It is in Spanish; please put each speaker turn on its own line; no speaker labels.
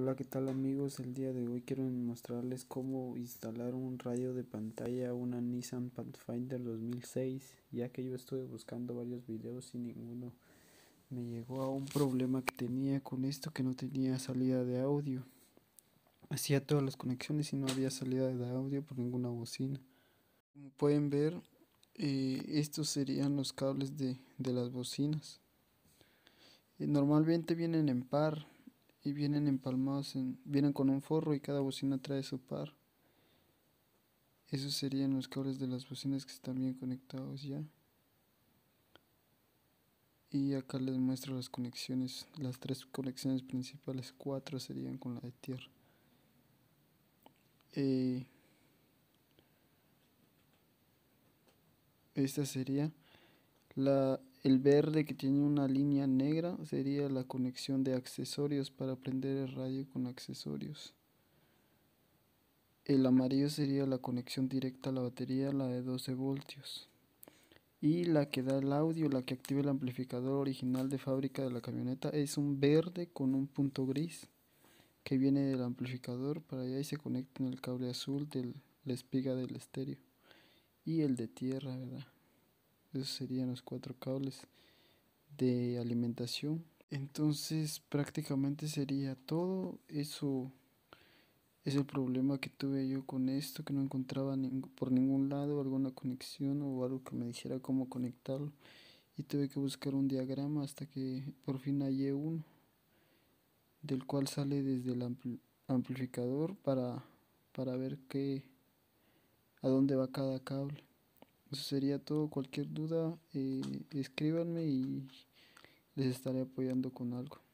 Hola, ¿qué tal amigos? El día de hoy quiero mostrarles cómo instalar un radio de pantalla una Nissan Pathfinder 2006, ya que yo estuve buscando varios videos y ninguno me llegó a un problema que tenía con esto que no tenía salida
de audio. Hacía todas las conexiones y no había salida de audio por ninguna bocina. Como pueden ver, eh, estos serían los cables de, las bocinas. Eh, normalmente vienen en par vienen empalmados, en, vienen con un forro y cada bocina trae su par. Esos serían los cables de las bocinas que están bien conectados ya. Y acá les muestro las conexiones, las tres conexiones principales, cuatro serían con la de tierra. Eh, esta sería la el verde que tiene una línea negra sería la conexión de accesorios para prender el radio con accesorios. El amarillo sería la conexión directa a la batería, la de 12 voltios. Y la que da el audio, la que activa el amplificador original de fábrica de la camioneta, es un verde con un punto gris que viene del amplificador para allá y se conecta en el cable azul de la espiga del estéreo y el de tierra, ¿verdad? Esos serían los cuatro cables de alimentación. Entonces prácticamente sería todo. Eso es el problema que tuve yo con esto, que no encontraba por ningún lado alguna conexión o algo que me dijera cómo conectarlo. Y tuve que buscar un diagrama hasta que por fin hallé uno, del cual sale desde el amplificador para, para ver qué, a dónde va cada cable. Eso sería todo. Cualquier duda, eh, escríbanme y les estaré apoyando con algo.